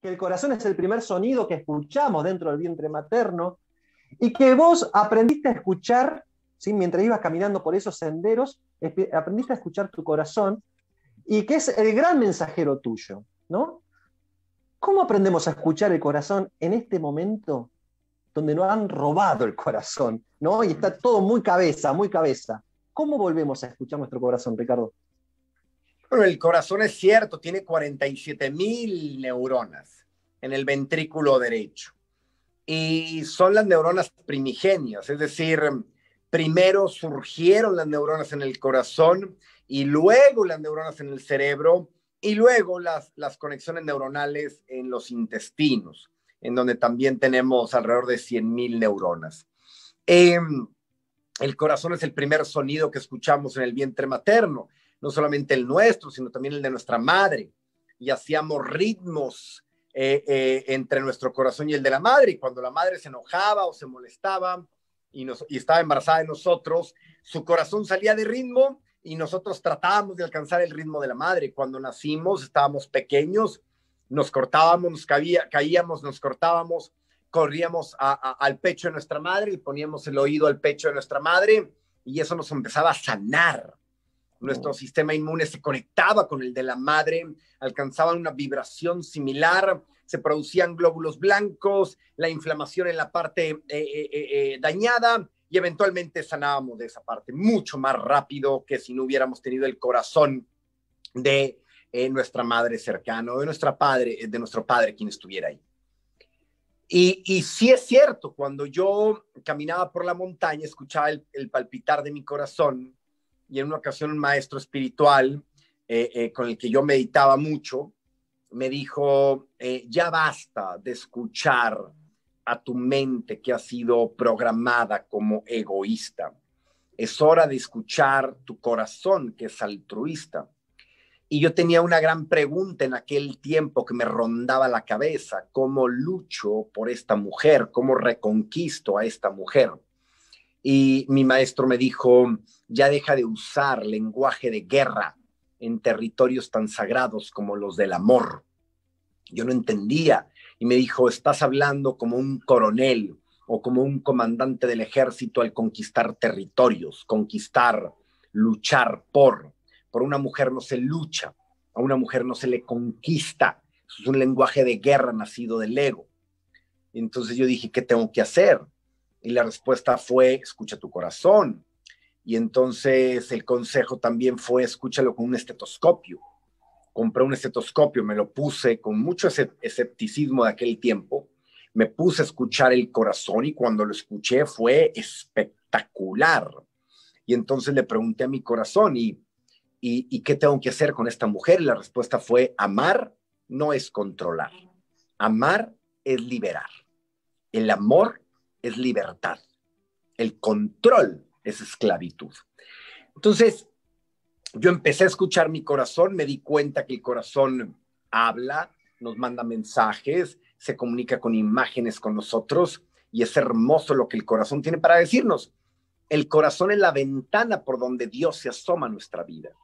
que el corazón es el primer sonido que escuchamos dentro del vientre materno, y que vos aprendiste a escuchar, ¿sí? mientras ibas caminando por esos senderos, aprendiste a escuchar tu corazón, y que es el gran mensajero tuyo. ¿no? ¿Cómo aprendemos a escuchar el corazón en este momento donde nos han robado el corazón, ¿no? Y está todo muy cabeza, muy cabeza. ¿Cómo volvemos a escuchar nuestro corazón, Ricardo? Bueno, el corazón es cierto, tiene 47 mil neuronas en el ventrículo derecho. Y son las neuronas primigenias, es decir, primero surgieron las neuronas en el corazón y luego las neuronas en el cerebro y luego las, conexiones neuronales en los intestinos, en donde también tenemos alrededor de mil neuronas. Em, el corazón es el primer sonido que escuchamos en el vientre materno no solamente el nuestro, sino también el de nuestra madre. Y hacíamos ritmos eh, eh, entre nuestro corazón y el de la madre. Y cuando la madre se enojaba o se molestaba y, nos, y estaba embarazada de nosotros, su corazón salía de ritmo y nosotros tratábamos de alcanzar el ritmo de la madre. Cuando nacimos, estábamos pequeños, nos cortábamos, nos caíamos, nos cortábamos, corríamos al pecho de nuestra madre y poníamos el oído al pecho de nuestra madre y eso nos empezaba a sanar. Nuestro sistema inmune se conectaba con el de la madre, alcanzaban una vibración similar, se producían glóbulos blancos, la inflamación en la parte eh, eh, eh, dañada y eventualmente sanábamos de esa parte mucho más rápido que si no hubiéramos tenido el corazón de nuestra madre cercano, de, nuestra padre, de nuestro padre quien estuviera ahí. Y, y, sí es cierto, cuando yo caminaba por la montaña, escuchaba el palpitar de mi corazón y en una ocasión un maestro espiritual eh, eh, con el que yo meditaba mucho me dijo, eh, ya basta de escuchar a tu mente que ha sido programada como egoísta. Es hora de escuchar tu corazón que es altruista. Y yo tenía una gran pregunta en aquel tiempo que me rondaba la cabeza, ¿cómo lucho por esta mujer? ¿Cómo reconquisto a esta mujer? y mi maestro me dijo, ya deja de usar lenguaje de guerra en territorios tan sagrados como los del amor. Yo no entendía y me dijo, estás hablando como un coronel o como un comandante del ejército al conquistar territorios, conquistar, luchar por. Por una mujer no se lucha, a una mujer no se le conquista. es un lenguaje de guerra nacido del ego. Entonces yo dije, ¿qué tengo que hacer? Y la respuesta fue, escucha tu corazón. Y entonces el consejo también fue, escúchalo con un estetoscopio. Compré un estetoscopio, me lo puse con mucho escepticismo de aquel tiempo. Me puse a escuchar el corazón y cuando lo escuché fue espectacular. Y entonces le pregunté a mi corazón, ¿y, y, qué tengo que hacer con esta mujer? Y la respuesta fue, amar no es controlar. Amar es liberar. El amor es libertad. El control es esclavitud. Entonces, yo empecé a escuchar mi corazón, me di cuenta que el corazón habla, nos manda mensajes, se comunica con imágenes con nosotros y es hermoso lo que el corazón tiene para decirnos. El corazón es la ventana por donde Dios se asoma a nuestra vida.